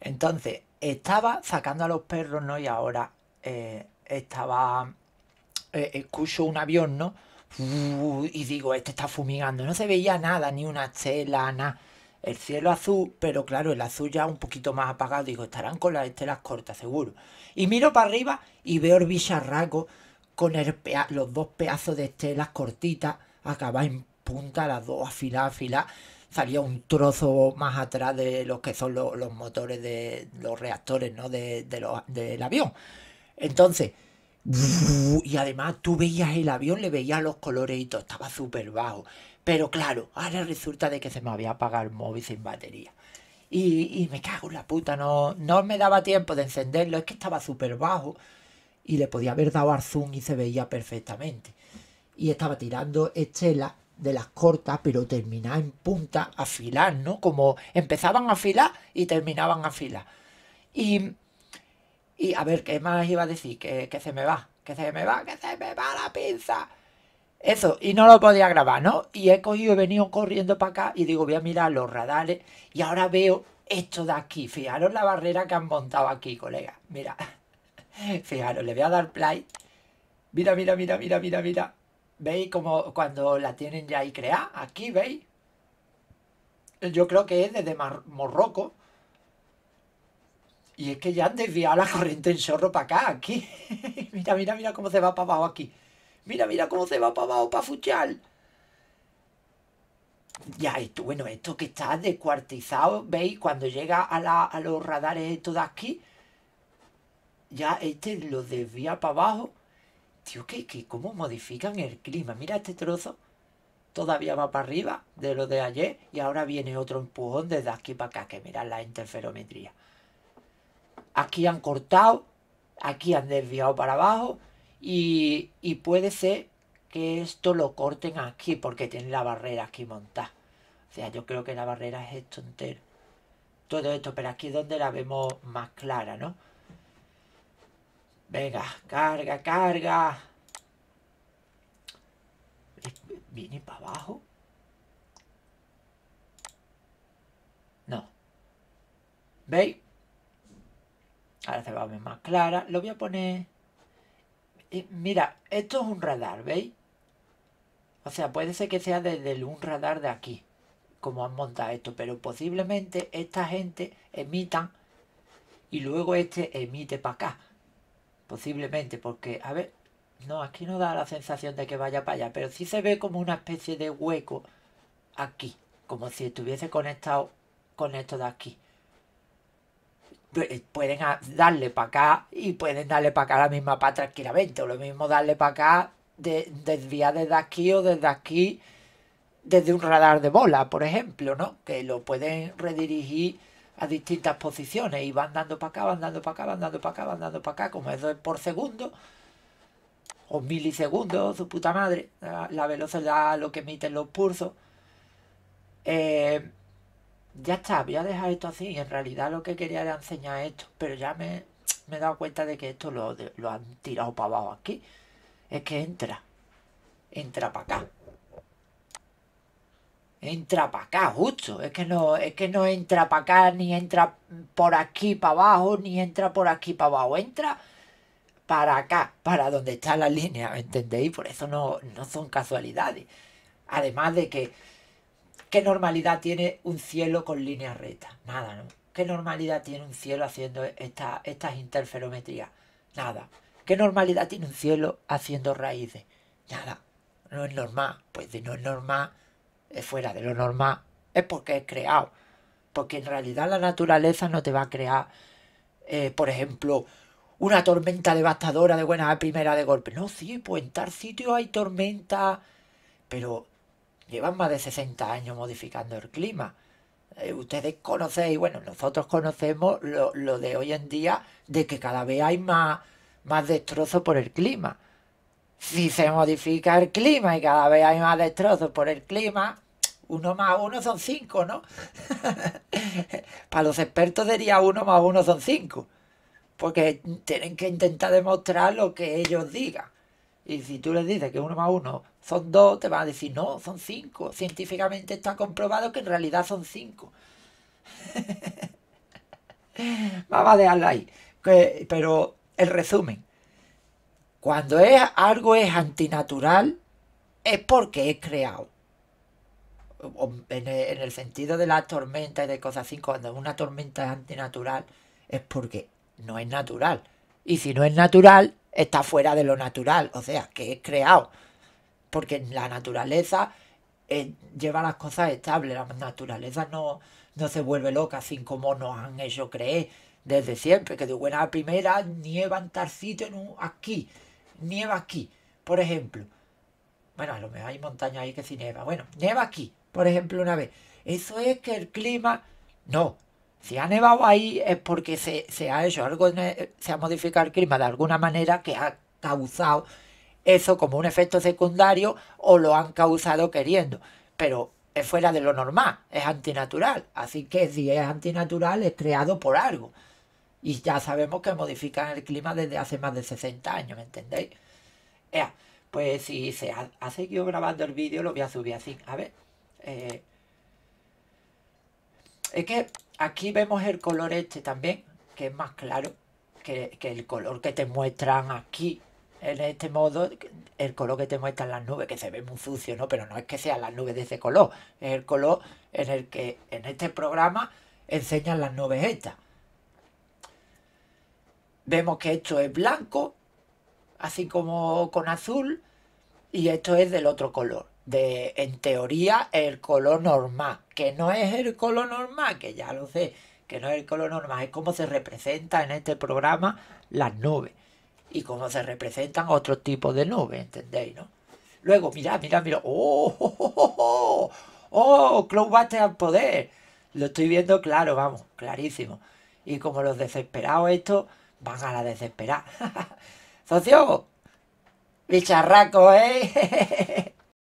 Entonces, estaba sacando a los perros, ¿no? Y ahora eh, estaba... Eh, escucho un avión, ¿no? y digo, este está fumigando. No se veía nada, ni una estela, nada. El cielo azul, pero claro, el azul ya un poquito más apagado. Digo, estarán con las estelas cortas, seguro. Y miro para arriba y veo el bicharraco con los dos pedazos de estelas cortitas, acaba en punta, las dos afiladas, afiladas salía un trozo más atrás de los que son los, motores de los reactores, ¿no? De, del avión. Entonces, y además tú veías el avión, le veías los colores y todo, estaba súper bajo. Pero claro, ahora resulta de que se me había apagado el móvil sin batería. Y, me cago en la puta, no, no me daba tiempo de encenderlo, es que estaba súper bajo. Y le podía haber dado al zoom y se veía perfectamente. Y estaba tirando estela de las cortas, pero terminar en punta, afilar, ¿no? Como empezaban a afilar y terminaban a afilar. Y, y a ver, ¿qué más iba a decir? Que, se me va, que se me va, que se me va la pinza. Eso, y no lo podía grabar, ¿no? Y he cogido, venido corriendo para acá y digo, voy a mirar los radares y ahora veo esto de aquí. Fijaros la barrera que han montado aquí, colega. Mira, fijaros, le voy a dar play. Mira, mira, mira, mira, mira, mira. ¿Veis como cuando la tienen ya ahí creada? Aquí, ¿veis? Yo creo que es desde Morroco. Y es que ya han desviado la corriente en zorro para acá, aquí. mira, mira, mira cómo se va para abajo aquí. Mira, mira cómo se va para abajo para fuchal. Ya, esto, bueno, esto que está descuartizado, ¿veis? Cuando llega a, a los radares esto de aquí, ya este lo desvía para abajo cómo modifican el clima? Mira este trozo. Todavía va para arriba de lo de ayer y ahora viene otro empujón desde aquí para acá, que mirad la interferometría. Aquí han cortado, aquí han desviado para abajo y, y puede ser que esto lo corten aquí porque tienen la barrera aquí montada. O sea, yo creo que la barrera es esto entero. Todo esto, pero aquí es donde la vemos más clara, ¿no? Venga, carga, carga. ¿Viene para abajo? No. ¿Veis? Ahora se va a ver más clara. Lo voy a poner... Eh, mira, esto es un radar, ¿veis? O sea, puede ser que sea desde un radar de aquí, como han montado esto, pero posiblemente esta gente emita y luego este emite para acá. Posiblemente, porque, a ver, no, aquí no da la sensación de que vaya para allá, pero sí se ve como una especie de hueco aquí, como si estuviese conectado con esto de aquí. Eh, pueden darle para acá y pueden darle para acá la misma para tranquilamente, o lo mismo darle para acá, de, desviar desde aquí o desde aquí, desde un radar de bola, por ejemplo, ¿no? Que lo pueden redirigir a distintas posiciones y van dando para acá, van dando para acá, van dando para acá, van dando para acá, como es por segundo o milisegundos, su puta madre, la, velocidad, lo que emiten los pulsos. Eh, ya está, voy a dejar esto así. En realidad lo que quería era enseñar esto, pero ya me, he dado cuenta de que esto lo han tirado para abajo aquí. Es que entra, entra para acá. Entra para acá, justo. Es que no, es que no entra para acá, ni entra por aquí para abajo, ni entra por aquí para abajo. Entra para acá, para donde está la línea, entendéis? Por eso no, no son casualidades. Además de que, ¿qué normalidad tiene un cielo con líneas rectas? Nada, ¿no? ¿Qué normalidad tiene un cielo haciendo estas interferometrías? Nada. ¿Qué normalidad tiene un cielo haciendo raíces? Nada. No es normal. Pues de no es normal es fuera de lo normal, es porque es creado. Porque en realidad la naturaleza no te va a crear, eh, por ejemplo, una tormenta devastadora de buena a primera de golpe. No, sí, pues en tal sitio hay tormenta, pero llevan más de 60 años modificando el clima. Ustedes eh, ustedes conocéis, bueno, nosotros conocemos lo, lo, de hoy en día, de que cada vez hay más, más destrozo por el clima si se modifica el clima y cada vez hay más destrozos por el clima, uno más uno son cinco, ¿no? Para los expertos diría uno más uno son cinco. Porque tienen que intentar demostrar lo que ellos digan. Y si tú les dices que uno más uno son dos, te van a decir, no, son cinco. Científicamente está comprobado que en realidad son cinco. Vamos a dejarlo ahí. pero el resumen. Cuando es, algo es antinatural, es porque es creado. E, en el, sentido de las tormentas y de cosas así, cuando una tormenta es antinatural, es porque no es natural. Y si no es natural, está fuera de lo natural, o sea, que es creado. Porque la naturaleza eh, lleva las cosas estables, la naturaleza no, se vuelve loca, así como nos han hecho creer desde siempre, que de buena primera nievan tal sitio aquí nieva aquí, por ejemplo. Bueno, a lo mejor hay montañas ahí que sí nieva. Bueno, nieva aquí, por ejemplo, una vez. Eso es que el clima... No, si ha nevado ahí es porque se, se ha hecho algo, se ha modificado el clima de alguna manera que ha causado eso como un efecto secundario o lo han causado queriendo. Pero es fuera de lo normal, es antinatural. Así que si es antinatural es creado por algo. Y ya sabemos que modifican el clima desde hace más de 60 años, ¿me entendéis? pues si se ha, seguido grabando el vídeo, lo voy a subir así. A ver. Eh, es que aquí vemos el color este también, que es más claro que, que el color que te muestran aquí en este modo el color que te muestran las nubes, que se ve muy sucio, ¿no? Pero no es que sean las nubes de ese color, es el color en el que en este programa enseñan las nubes estas. Vemos que esto es blanco, así como con azul, y esto es del otro color. De, en teoría, el color normal, que no es el color normal, que ya lo sé, que no es el color normal, es como se representa en este programa las nubes y cómo se representan otros tipos de nubes, ¿entendéis, no? Luego, mirad, mirad, mirad, ¡oh! ¡Oh! ¡Oh! oh, oh, oh! ¡Oh al poder! Lo estoy viendo claro, vamos, clarísimo. Y como los desesperados esto, Van a la desesperada, ¡Socio! Bicharraco, ¿eh?